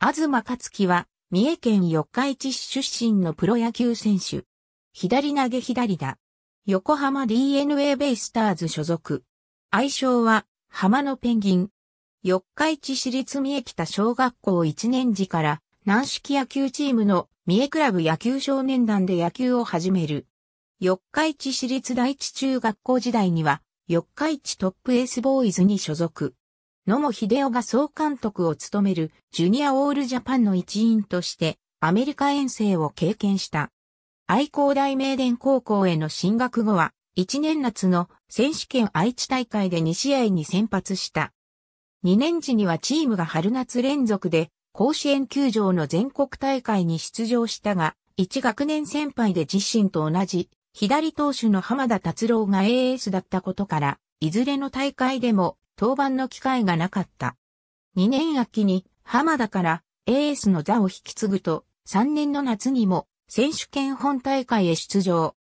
東勝樹は、三重県四日市市出身のプロ野球選手。左投げ左打。横浜 DNA ベイスターズ所属。愛称は、浜のペンギン。四日市市立三重北小学校一年時から、軟式野球チームの三重クラブ野球少年団で野球を始める。四日市市立第一中学校時代には、四日市トップエースボーイズに所属。野茂秀夫が総監督を務めるジュニアオールジャパンの一員としてアメリカ遠征を経験した。愛工大名電高校への進学後は、1年夏の選手権愛知大会で2試合に先発した。2年時にはチームが春夏連続で甲子園球場の全国大会に出場したが、1学年先輩で自身と同じ左投手の浜田達郎が AS だったことから、いずれの大会でも登板の機会がなかった。2年秋に浜田からエースの座を引き継ぐと、3年の夏にも選手権本大会へ出場。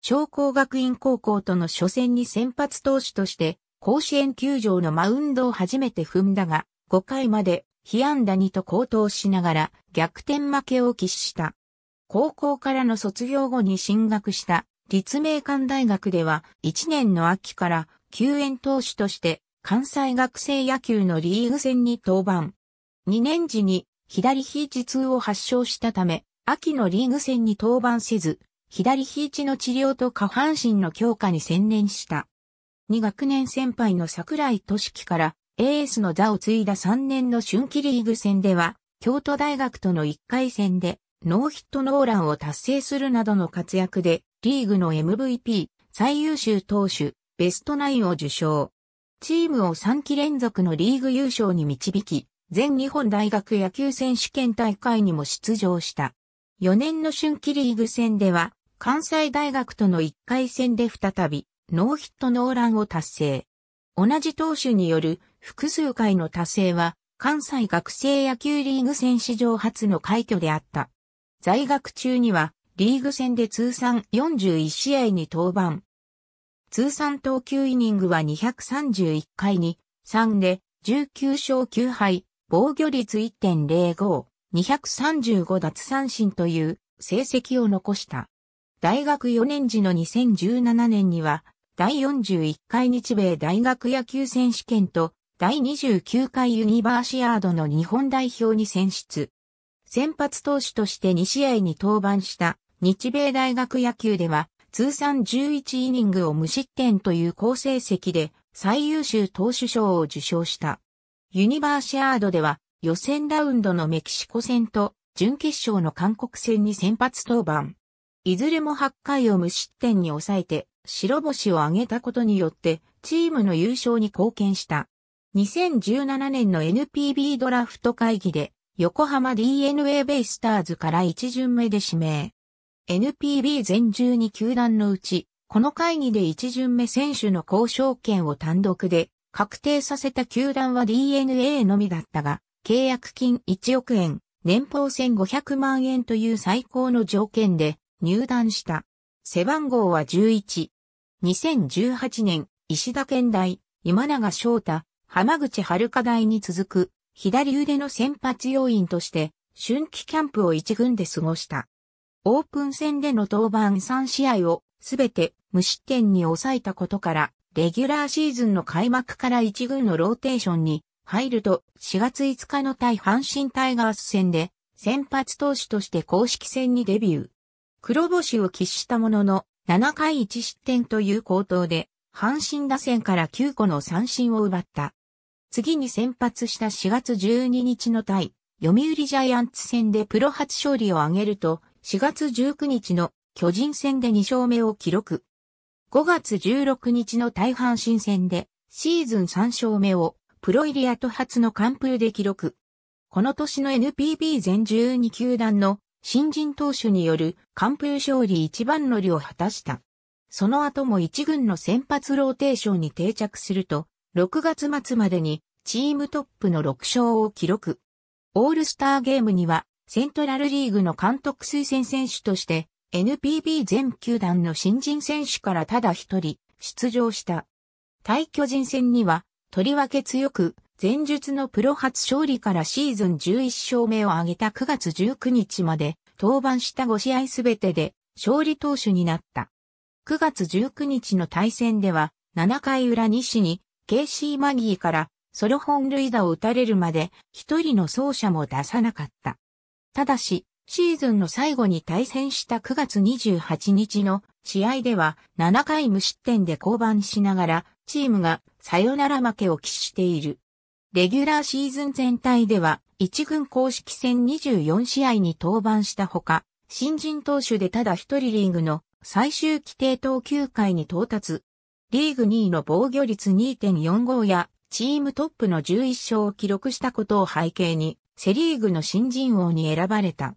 商工学院高校との初戦に先発投手として甲子園球場のマウンドを初めて踏んだが、5回まで被安打2と高騰しながら逆転負けを喫した。高校からの卒業後に進学した立命館大学では1年の秋から救援投手として関西学生野球のリーグ戦に登板。2年時に左肘痛を発症したため、秋のリーグ戦に登板せず、左肘の治療と下半身の強化に専念した。2学年先輩の桜井俊樹からエースの座を継いだ3年の春季リーグ戦では、京都大学との1回戦でノーヒットノーランを達成するなどの活躍で、リーグの MVP、最優秀投手、ベストナインを受賞。チームを3期連続のリーグ優勝に導き、全日本大学野球選手権大会にも出場した。4年の春季リーグ戦では、関西大学との1回戦で再び、ノーヒットノーランを達成。同じ投手による複数回の達成は、関西学生野球リーグ戦史上初の快挙であった。在学中には、リーグ戦で通算41試合に登板、通算投球イニングは231回に、3で19勝9敗、防御率1.05、235奪三振という成績を残した。大学4年時の2017年には、第41回日米大学野球選手権と第29回ユニバーシアードの日本代表に選出。先発投手として2試合に登板した日米大学野球では通算11イニングを無失点という好成績で最優秀投手賞を受賞した。ユニバーシアードでは予選ラウンドのメキシコ戦と準決勝の韓国戦に先発登板。いずれも8回を無失点に抑えて白星を挙げたことによってチームの優勝に貢献した。2017年の NPB ドラフト会議で横浜 DNA ベイスターズから1巡目で指名。NPB 全12球団のうち、この会議で一巡目選手の交渉権を単独で確定させた球団は DNA のみだったが、契約金1億円、年俸1500万円という最高の条件で入団した。背番号は11。2018年、石田健大、今永翔太、浜口遥大に続く、左腕の先発要員として、春季キャンプを一軍で過ごした。オープン戦での登板3試合をすべて無失点に抑えたことから、レギュラーシーズンの開幕から1軍のローテーションに入ると4月5日の対阪神タイガース戦で先発投手として公式戦にデビュー。黒星を喫したものの7回1失点という高騰で阪神打線から9個の三振を奪った。次に先発した4月12日の対読売ジャイアンツ戦でプロ初勝利を挙げると4月19日の巨人戦で2勝目を記録。5月16日の大阪新戦でシーズン3勝目をプロイリアと初の完封で記録。この年の NPB 全12球団の新人投手による完封勝利一番乗りを果たした。その後も一軍の先発ローテーションに定着すると、6月末までにチームトップの6勝を記録。オールスターゲームにはセントラルリーグの監督推薦選手として、NPB 全球団の新人選手からただ一人出場した。対巨人戦には、とりわけ強く、前述のプロ初勝利からシーズン11勝目を挙げた9月19日まで、登板した5試合すべてで、勝利投手になった。9月19日の対戦では、7回裏西に、ケイシー・マギーから、ソロ本塁打を打たれるまで、一人の走者も出さなかった。ただし、シーズンの最後に対戦した9月28日の試合では7回無失点で降板しながらチームがサヨナラ負けを喫している。レギュラーシーズン全体では1軍公式戦24試合に登板したほか、新人投手でただ一人リーグの最終規定投球回に到達。リーグ2位の防御率2.45やチームトップの11勝を記録したことを背景に、セリーグの新人王に選ばれた。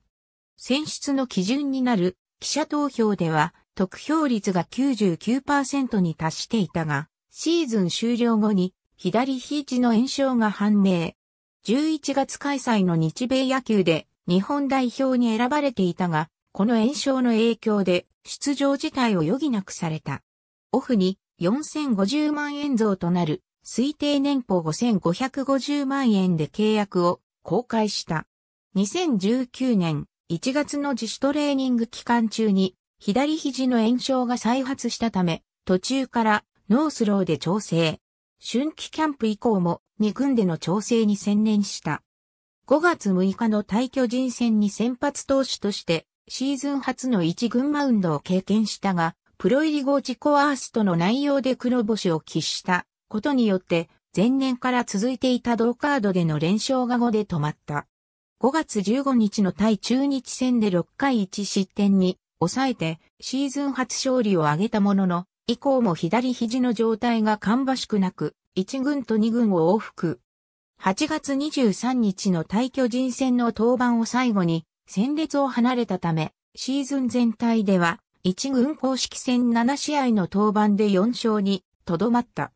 選出の基準になる記者投票では得票率が99%に達していたが、シーズン終了後に左肘の炎症が判明。11月開催の日米野球で日本代表に選ばれていたが、この炎症の影響で出場自体を余儀なくされた。オフに4050万円増となる推定年俸5550万円で契約を公開した。2019年1月の自主トレーニング期間中に左肘の炎症が再発したため、途中からノースローで調整。春季キャンプ以降も2軍での調整に専念した。5月6日の対巨人戦に先発投手としてシーズン初の1軍マウンドを経験したが、プロ入り後自己アーストの内容で黒星を喫したことによって前年から続いていた同カードでの連勝が5で止まった。5月15日の対中日戦で6回1失点に抑えてシーズン初勝利を挙げたものの、以降も左肘の状態が芳しくなく、1軍と2軍を往復。8月23日の対巨人戦の登板を最後に戦列を離れたため、シーズン全体では1軍公式戦7試合の登板で4勝にとどまった。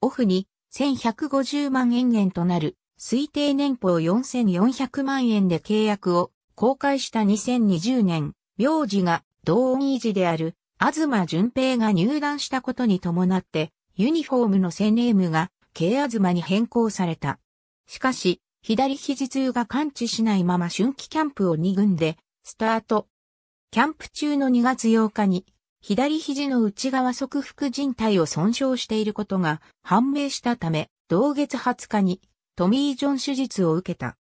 オフに1150万円元となる、推定年俸4400万円で契約を公開した2020年、名字が同音維持である、東淳平が入団したことに伴って、ユニフォームのセネームが、K 東に変更された。しかし、左肘痛が感知しないまま春季キャンプを2軍で、スタート。キャンプ中の2月8日に、左肘の内側側腹靭帯を損傷していることが判明したため、同月20日にトミー・ジョン手術を受けた。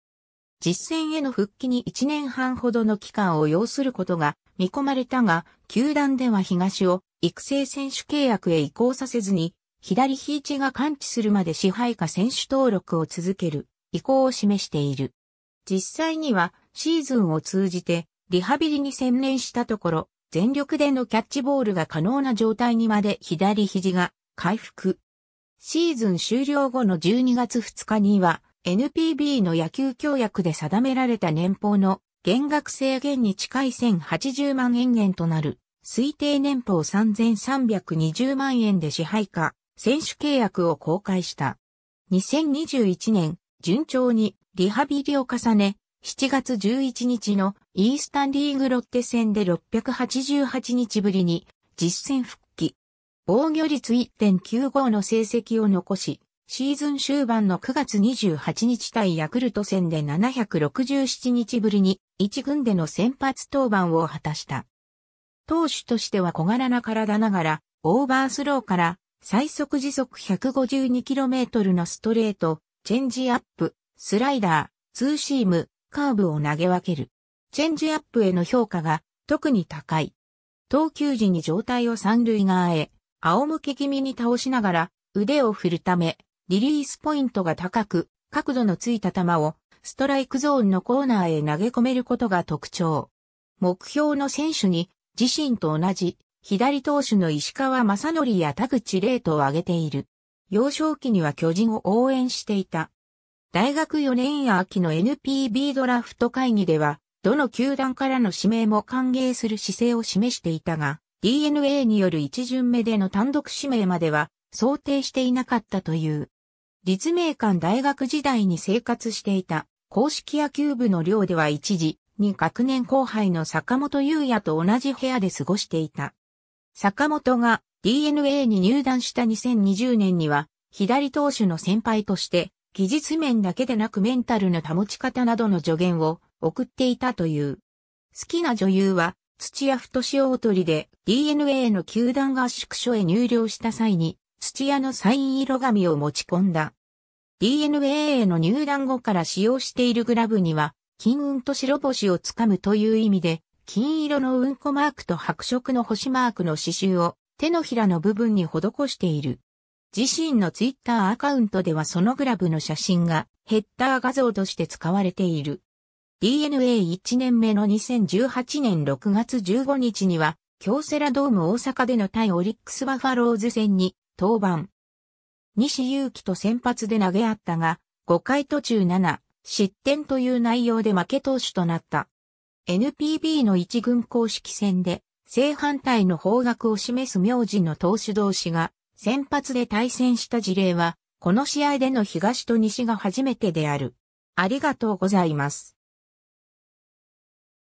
実戦への復帰に1年半ほどの期間を要することが見込まれたが、球団では東を育成選手契約へ移行させずに、左肘が完治するまで支配下選手登録を続ける意向を示している。実際にはシーズンを通じてリハビリに専念したところ、全力でのキャッチボールが可能な状態にまで左肘が回復。シーズン終了後の12月2日には NPB の野球協約で定められた年俸の減額制限に近い1080万円減となる推定年俸3320万円で支配下選手契約を公開した。2021年順調にリハビリを重ね7月11日のイースタンリーグロッテ戦で688日ぶりに実戦復帰。防御率1.95の成績を残し、シーズン終盤の9月28日対ヤクルト戦で767日ぶりに1軍での先発登板を果たした。投手としては小柄な体ながら、オーバースローから最速時速 152km のストレート、チェンジアップ、スライダー、ツーシーム、カーブを投げ分ける。チェンジアップへの評価が特に高い。投球時に状態を三塁側へ、仰向け気味に倒しながら腕を振るため、リリースポイントが高く、角度のついた球をストライクゾーンのコーナーへ投げ込めることが特徴。目標の選手に自身と同じ左投手の石川正則や田口玲斗を挙げている。幼少期には巨人を応援していた。大学4年秋の NPB ドラフト会議ではどの球団からの指名も歓迎する姿勢を示していたが、DNA による一巡目での単独指名までは想定していなかったという。立命館大学時代に生活していた公式野球部の寮では一時に学年後輩の坂本優也と同じ部屋で過ごしていた。坂本が DNA に入団した2020年には左投手の先輩として技術面だけでなくメンタルの保ち方などの助言を送っていたという。好きな女優は、土屋太志大りで DNA の球団合宿所へ入寮した際に、土屋のサイン色紙を持ち込んだ。DNA への入団後から使用しているグラブには、金運と白星をつかむという意味で、金色のうんこマークと白色の星マークの刺繍を手のひらの部分に施している。自身のツイッターアカウントではそのグラブの写真がヘッダー画像として使われている。DNA1 年目の2018年6月15日には、京セラドーム大阪での対オリックスバファローズ戦に登板。西祐希と先発で投げ合ったが、5回途中7、失点という内容で負け投手となった。NPB の一軍公式戦で、正反対の方角を示す名字の投手同士が、先発で対戦した事例は、この試合での東と西が初めてである。ありがとうございます。